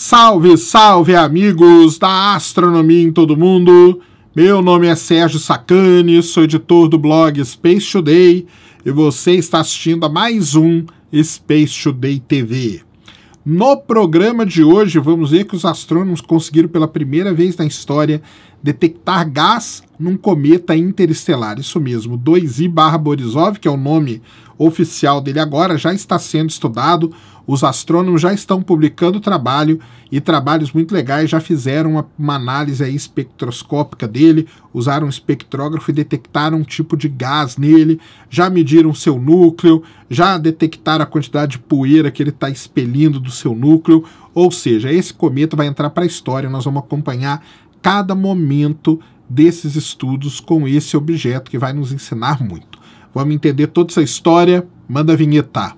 Salve, salve amigos da astronomia em todo mundo. Meu nome é Sérgio Sacani, sou editor do blog Space Today e você está assistindo a mais um Space Today TV. No programa de hoje, vamos ver que os astrônomos conseguiram pela primeira vez na história detectar gás num cometa interestelar. Isso mesmo, 2I barra Borisov, que é o nome oficial dele agora, já está sendo estudado. Os astrônomos já estão publicando trabalho e trabalhos muito legais. Já fizeram uma, uma análise espectroscópica dele, usaram um espectrógrafo e detectaram um tipo de gás nele. Já mediram seu núcleo, já detectaram a quantidade de poeira que ele está expelindo do seu núcleo. Ou seja, esse cometa vai entrar para a história. Nós vamos acompanhar cada momento desses estudos com esse objeto que vai nos ensinar muito. Vamos entender toda essa história? Manda vinheta.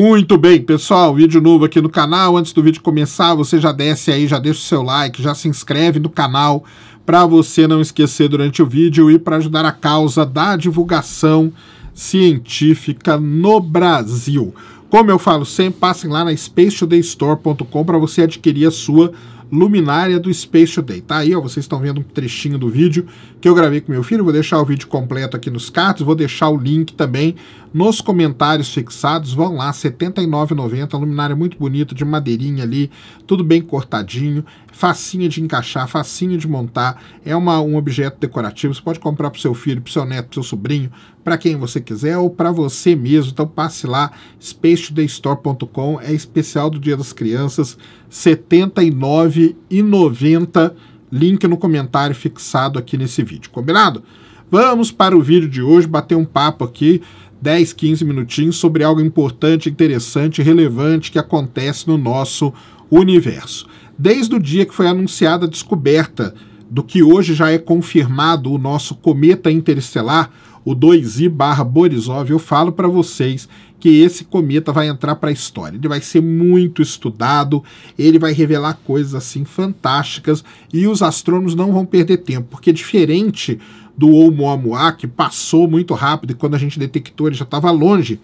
Muito bem, pessoal, vídeo novo aqui no canal. Antes do vídeo começar, você já desce aí, já deixa o seu like, já se inscreve no canal para você não esquecer durante o vídeo e para ajudar a causa da divulgação científica no Brasil. Como eu falo sempre, passem lá na spacetodaystore.com para você adquirir a sua luminária do Space Today. Tá aí, ó, vocês estão vendo um trechinho do vídeo que eu gravei com meu filho. Vou deixar o vídeo completo aqui nos cards, vou deixar o link também nos comentários fixados. Vão lá, R$ 79,90, luminária muito bonita, de madeirinha ali, tudo bem cortadinho facinho de encaixar, facinho de montar, é uma, um objeto decorativo, você pode comprar para o seu filho, para o seu neto, para o seu sobrinho, para quem você quiser ou para você mesmo. Então passe lá, spacetodaystore.com, é especial do Dia das Crianças, R$ 79,90, link no comentário fixado aqui nesse vídeo, combinado? Vamos para o vídeo de hoje, bater um papo aqui, 10, 15 minutinhos, sobre algo importante, interessante, relevante que acontece no nosso universo desde o dia que foi anunciada a descoberta do que hoje já é confirmado o nosso cometa interestelar, o 2I barra Borisov, eu falo para vocês que esse cometa vai entrar para a história. Ele vai ser muito estudado, ele vai revelar coisas assim fantásticas e os astrônomos não vão perder tempo, porque diferente do Oumuamua, que passou muito rápido e quando a gente detectou ele já estava longe,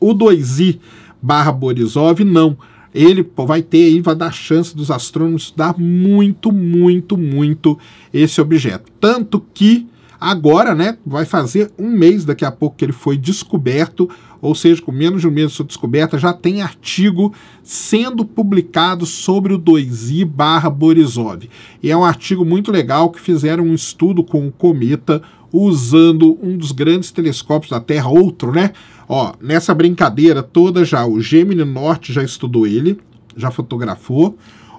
o 2I barra Borisov não ele vai ter aí, vai dar chance dos astrônomos estudar muito, muito, muito esse objeto. Tanto que agora, né, vai fazer um mês daqui a pouco que ele foi descoberto, ou seja, com menos de um mês de sua descoberta, já tem artigo sendo publicado sobre o 2i barra Borisov. E é um artigo muito legal que fizeram um estudo com o cometa usando um dos grandes telescópios da Terra, outro, né? Ó, nessa brincadeira toda já, o Gemini Norte já estudou ele, já fotografou.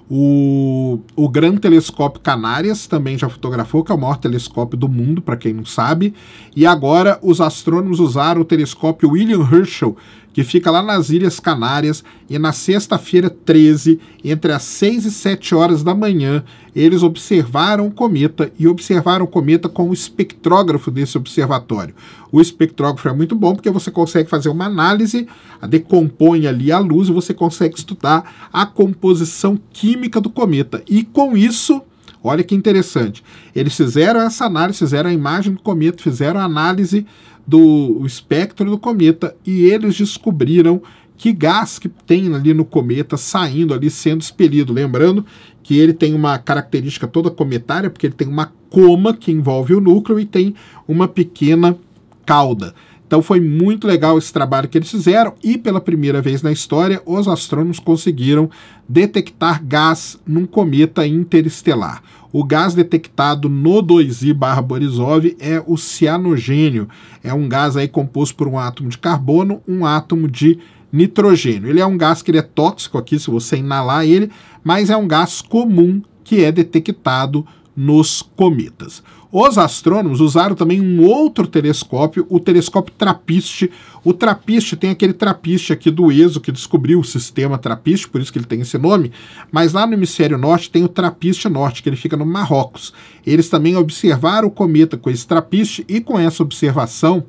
O, o Gran Telescópio Canárias também já fotografou, que é o maior telescópio do mundo, para quem não sabe. E agora os astrônomos usaram o telescópio William Herschel que fica lá nas Ilhas Canárias, e na sexta-feira 13, entre as 6 e 7 horas da manhã, eles observaram o cometa e observaram o cometa com o espectrógrafo desse observatório. O espectrógrafo é muito bom porque você consegue fazer uma análise, decompõe ali a luz, e você consegue estudar a composição química do cometa. E com isso, olha que interessante, eles fizeram essa análise, fizeram a imagem do cometa, fizeram a análise do espectro do cometa e eles descobriram que gás que tem ali no cometa saindo ali sendo expelido, lembrando que ele tem uma característica toda cometária, porque ele tem uma coma que envolve o núcleo e tem uma pequena cauda. Então foi muito legal esse trabalho que eles fizeram e pela primeira vez na história os astrônomos conseguiram detectar gás num cometa interestelar. O gás detectado no 2I-Borisov é o cianogênio. É um gás aí composto por um átomo de carbono, um átomo de nitrogênio. Ele é um gás que ele é tóxico aqui se você inalar ele, mas é um gás comum que é detectado nos cometas. Os astrônomos usaram também um outro telescópio, o telescópio Trapiste. O Trapiste tem aquele Trapiste aqui do ESO que descobriu o sistema Trapiste, por isso que ele tem esse nome, mas lá no hemisfério norte tem o Trapiste Norte, que ele fica no Marrocos. Eles também observaram o cometa com esse Trapiste e com essa observação,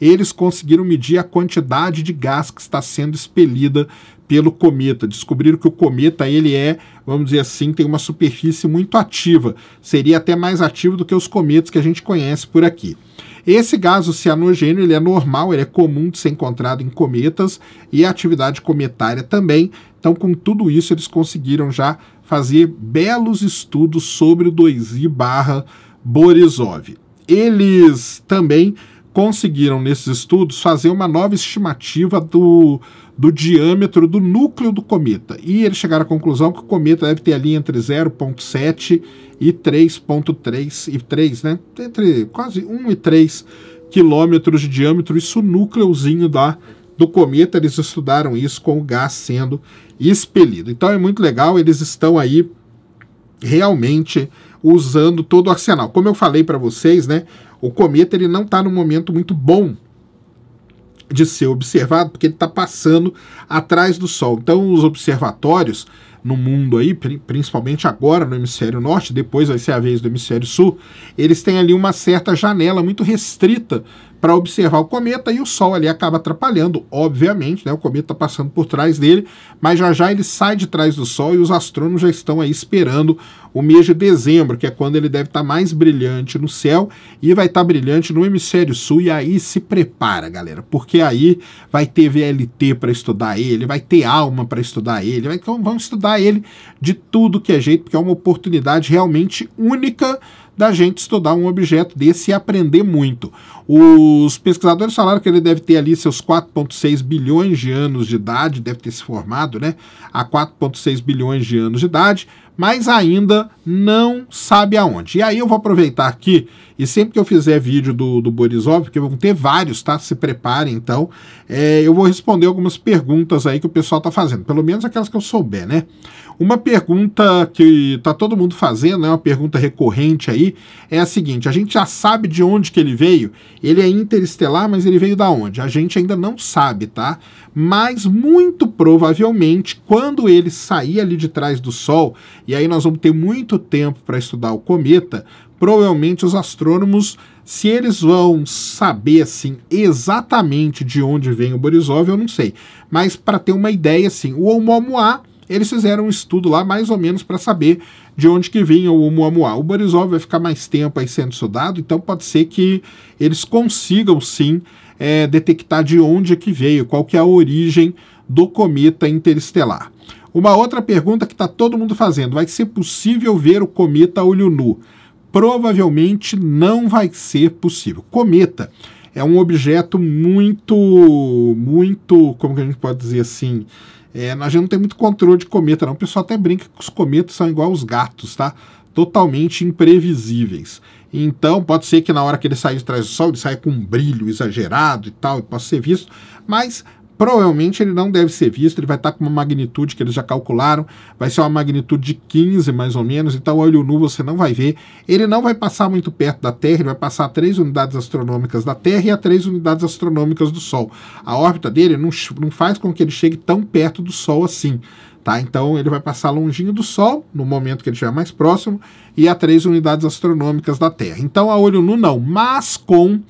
eles conseguiram medir a quantidade de gás que está sendo expelida pelo cometa. Descobriram que o cometa ele é, vamos dizer assim, tem uma superfície muito ativa. Seria até mais ativo do que os cometas que a gente conhece por aqui. Esse gás o cianogênio ele é normal, ele é comum de ser encontrado em cometas e a atividade cometária também. Então, com tudo isso, eles conseguiram já fazer belos estudos sobre o 2I barra Borisov. Eles também conseguiram, nesses estudos, fazer uma nova estimativa do, do diâmetro do núcleo do cometa. E eles chegaram à conclusão que o cometa deve ter ali entre 0,7 e 3,3 e 3, né? Entre quase 1 e 3 quilômetros de diâmetro, isso núcleozinho da do cometa, eles estudaram isso com o gás sendo expelido. Então é muito legal, eles estão aí realmente usando todo o arsenal. Como eu falei para vocês, né, o cometa ele não está num momento muito bom de ser observado porque ele está passando atrás do Sol. Então, os observatórios no mundo aí, principalmente agora no hemisfério norte, depois vai ser a vez do hemisfério sul, eles têm ali uma certa janela muito restrita para observar o cometa e o Sol ali acaba atrapalhando, obviamente, né? O cometa tá passando por trás dele, mas já já ele sai de trás do Sol e os astrônomos já estão aí esperando o mês de dezembro, que é quando ele deve estar tá mais brilhante no céu e vai estar tá brilhante no hemisfério sul. E aí se prepara, galera, porque aí vai ter VLT para estudar ele, vai ter alma para estudar ele, vai, então vamos estudar ele de tudo que é jeito, porque é uma oportunidade realmente única da gente estudar um objeto desse e aprender muito. Os pesquisadores falaram que ele deve ter ali seus 4,6 bilhões de anos de idade, deve ter se formado né, há 4,6 bilhões de anos de idade, mas ainda não sabe aonde. E aí eu vou aproveitar aqui, e sempre que eu fizer vídeo do, do Borisov, porque vão ter vários, tá? Se preparem, então. É, eu vou responder algumas perguntas aí que o pessoal tá fazendo, pelo menos aquelas que eu souber, né? Uma pergunta que tá todo mundo fazendo, é né, uma pergunta recorrente aí, é a seguinte, a gente já sabe de onde que ele veio, ele é interestelar, mas ele veio da onde? A gente ainda não sabe, tá? Mas muito provavelmente, quando ele sair ali de trás do Sol e aí nós vamos ter muito tempo para estudar o cometa. Provavelmente os astrônomos, se eles vão saber assim exatamente de onde vem o Borisov, eu não sei. Mas para ter uma ideia, assim, o Oumuamua eles fizeram um estudo lá mais ou menos para saber de onde que vinha o Oumuamua. O Borisov vai ficar mais tempo aí sendo estudado, então pode ser que eles consigam sim é, detectar de onde é que veio, qual que é a origem do cometa interestelar. Uma outra pergunta que está todo mundo fazendo: vai ser possível ver o cometa olho nu? Provavelmente não vai ser possível. Cometa é um objeto muito, muito, como que a gente pode dizer assim? É, a gente não tem muito controle de cometa, não. O pessoal até brinca que os cometas são igual aos gatos, tá? Totalmente imprevisíveis. Então, pode ser que na hora que ele sair de trás do Sol, ele saia com um brilho exagerado e tal, e possa ser visto, mas provavelmente ele não deve ser visto, ele vai estar tá com uma magnitude que eles já calcularam, vai ser uma magnitude de 15 mais ou menos, então olho nu você não vai ver. Ele não vai passar muito perto da Terra, ele vai passar a 3 unidades astronômicas da Terra e a 3 unidades astronômicas do Sol. A órbita dele não, não faz com que ele chegue tão perto do Sol assim. Tá, então ele vai passar longinho do Sol, no momento que ele estiver mais próximo, e a 3 unidades astronômicas da Terra. Então a olho nu não, mas com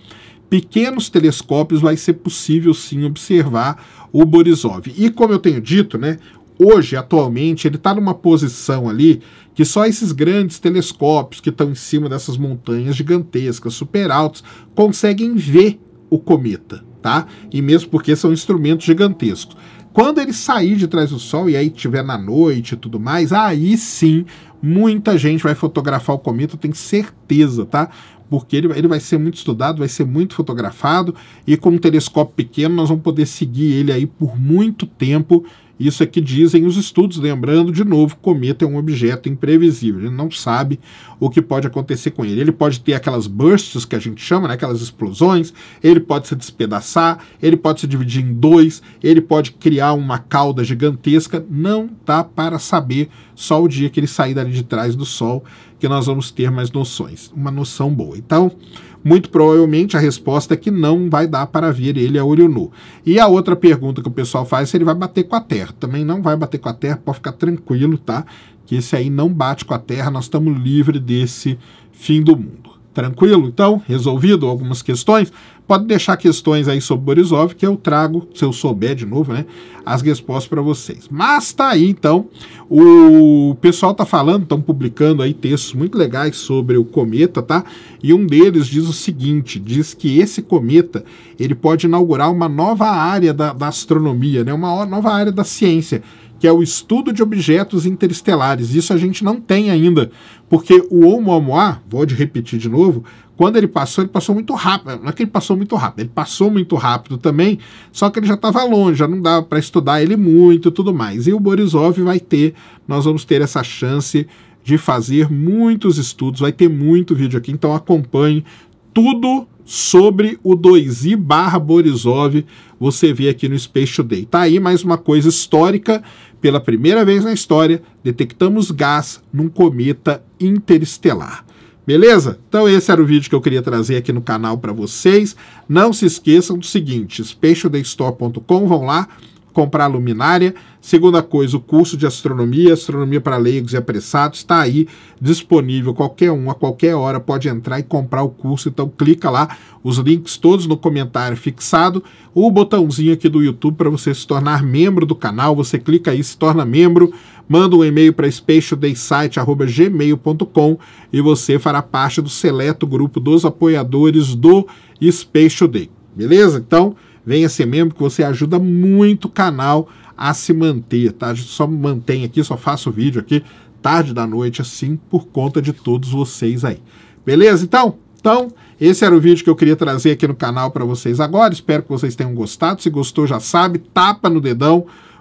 pequenos telescópios vai ser possível sim observar o Borisov. E como eu tenho dito, né, hoje, atualmente, ele está numa posição ali que só esses grandes telescópios que estão em cima dessas montanhas gigantescas, super altos, conseguem ver o cometa, tá? E mesmo porque são instrumentos gigantescos. Quando ele sair de trás do Sol e aí tiver na noite e tudo mais, aí sim muita gente vai fotografar o cometa, eu tenho certeza, tá? porque ele, ele vai ser muito estudado, vai ser muito fotografado, e com um telescópio pequeno nós vamos poder seguir ele aí por muito tempo. Isso é que dizem os estudos, lembrando de novo, cometa é um objeto imprevisível, ele não sabe o que pode acontecer com ele. Ele pode ter aquelas bursts que a gente chama, né, aquelas explosões, ele pode se despedaçar, ele pode se dividir em dois, ele pode criar uma cauda gigantesca, não dá para saber só o dia que ele sair dali de trás do sol que nós vamos ter mais noções, uma noção boa. Então, muito provavelmente a resposta é que não vai dar para ver ele a olho nu. E a outra pergunta que o pessoal faz é se ele vai bater com a Terra. Também não vai bater com a Terra, pode ficar tranquilo, tá? Que esse aí não bate com a Terra, nós estamos livres desse fim do mundo. Tranquilo? Então, resolvido algumas questões? Pode deixar questões aí sobre Borisov que eu trago, se eu souber de novo, né, as respostas para vocês. Mas tá aí, então, o pessoal tá falando, estão publicando aí textos muito legais sobre o cometa, tá? E um deles diz o seguinte, diz que esse cometa, ele pode inaugurar uma nova área da, da astronomia, né, uma nova área da ciência, que é o estudo de objetos interestelares. Isso a gente não tem ainda, porque o Oumuamua, vou de repetir de novo, quando ele passou, ele passou muito rápido. Não é que ele passou muito rápido, ele passou muito rápido também, só que ele já estava longe, já não dava para estudar ele muito e tudo mais. E o Borisov vai ter, nós vamos ter essa chance de fazer muitos estudos, vai ter muito vídeo aqui, então acompanhe tudo sobre o 2i barra Borisov, você vê aqui no Space Today. Tá aí mais uma coisa histórica, pela primeira vez na história, detectamos gás num cometa interestelar. Beleza? Então esse era o vídeo que eu queria trazer aqui no canal para vocês. Não se esqueçam do seguinte, spatialdaystore.com, vão lá, comprar luminária. Segunda coisa, o curso de astronomia, astronomia para leigos e apressados, está aí disponível. Qualquer um, a qualquer hora, pode entrar e comprar o curso. Então, clica lá, os links todos no comentário fixado. O botãozinho aqui do YouTube para você se tornar membro do canal. Você clica aí, se torna membro, manda um e-mail para spatialdaysite.gmail.com e você fará parte do seleto grupo dos apoiadores do Space Day. Beleza? Então venha ser membro que você ajuda muito o canal a se manter, tá? Só mantém aqui, só faço vídeo aqui tarde da noite assim por conta de todos vocês aí. Beleza? Então, então, esse era o vídeo que eu queria trazer aqui no canal para vocês agora. Espero que vocês tenham gostado. Se gostou, já sabe, tapa no dedão